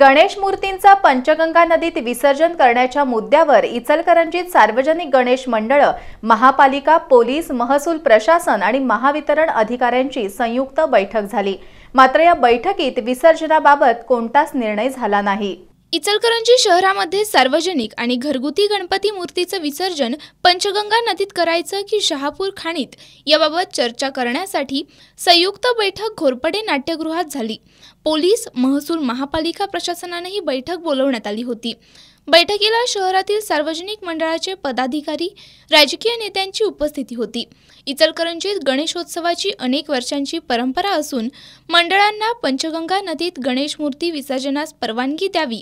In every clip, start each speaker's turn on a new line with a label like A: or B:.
A: गणेश मूर्तींचा पंचगंगा नदीत विसर्जन करण्याच्या मुद्द्यावर इचलकरंजीत सार्वजनिक गणेश मंडळ महापालिका पोलीस महसूल प्रशासन आणि महावितरण अधिकाऱ्यांची संयुक्त बैठक झाली मात्र या बैठकीत विसर्जनाबाबत कोणताच निर्णय झाला नाही इचलकरंजी शहरामध्ये सार्वजनिक आणि घरगुती गणपती मूर्तीचं
B: विसर्जन पंचगंगा नदीत करायचं की शहापूर खाणीत याबाबत चर्चा करण्यासाठी संयुक्त बैठक घोरपडे नाट्यगृहात झाली पोलीस महसूल महापालिका प्रशासनाने ही बैठक बोलवण्यात आली होती बैठकीला शहरातील सार्वजनिक मंडळाचे पदाधिकारी राजकीय नेत्यांची उपस्थिती होती इचलकरंजीत गणेशोत्सवाची अनेक वर्षांची परंपरा असून मंडळांना पंचगंगा नदीत गणेश मूर्ती विसर्जनास परवानगी द्यावी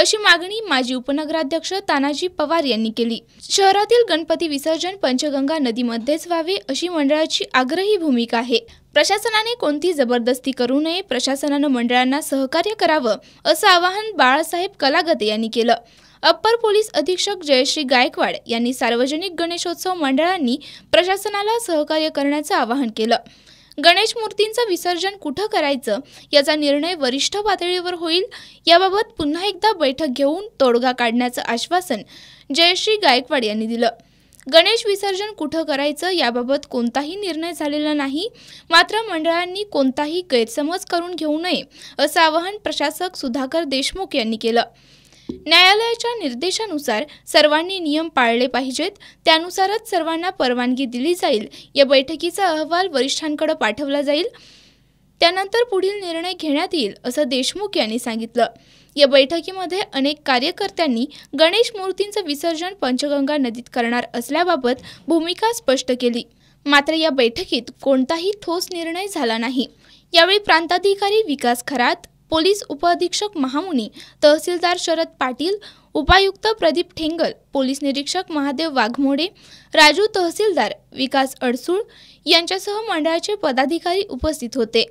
B: अशी मागणी माजी उपनगराध्यक्ष तानाजी पवार यांनी केली शहरातील गणपती विसर्जन पंचगंगा नदीमध्येच व्हावे अशी मंडळाची आग्रही भूमिका आहे प्रशासनाने कोणती जबरदस्ती करू नये प्रशासनानं मंडळांना सहकार्य करावं असं आवाहन बाळासाहेब कलागते यांनी केलं अप्पर पोलीस अधीक्षक जयश्री गायकवाड यांनी सार्वजनिक गणेशोत्सव मंडळांनी प्रशासनाला सहकार्य करण्याचं आवाहन केलं गणेश मूर्तींचं विसर्जन कुठं करायचं याचा निर्णय वरिष्ठ पातळीवर होईल याबाबत पुन्हा एकदा बैठक घेऊन तोडगा काढण्याचं आश्वासन जयश्री गायकवाड यांनी दिलं गणेश विसर्जन कुठं करायचं याबाबत कोणताही निर्णय झालेला नाही मात्र मंडळांनी कोणताही गैरसमज करून घेऊ नये असं आवाहन प्रशासक सुधाकर देशमुख यांनी केलं न्यायालयाच्या निर्देशानुसार सर्वांनी नियम पाळले पाहिजेत त्यानुसारच सर्वांना परवानगी दिली जाईल या बैठकीचा अहवाल वरिष्ठांकडे पाठवला जाईल त्यानंतर पुढील निर्णय घेण्यात येईल असं देशमुख यांनी सांगितलं या बैठकीमध्ये अनेक कार्यकर्त्यांनी गणेश मूर्तींचं विसर्जन पंचगंगा नदीत करणार असल्याबाबत भूमिका स्पष्ट केली मात्र या बैठकीत कोणताही ठोस निर्णय झाला नाही यावेळी प्रांताधिकारी विकास खरात पोलीस उपअधीक्षक महामुनी तहसीलदार शरद पाटील उपायुक्त प्रदीप ठेंगल पोलीस निरीक्षक महादेव वाघमोडे राजू तहसीलदार विकास अडसूळ यांच्यासह मंडळाचे पदाधिकारी उपस्थित होते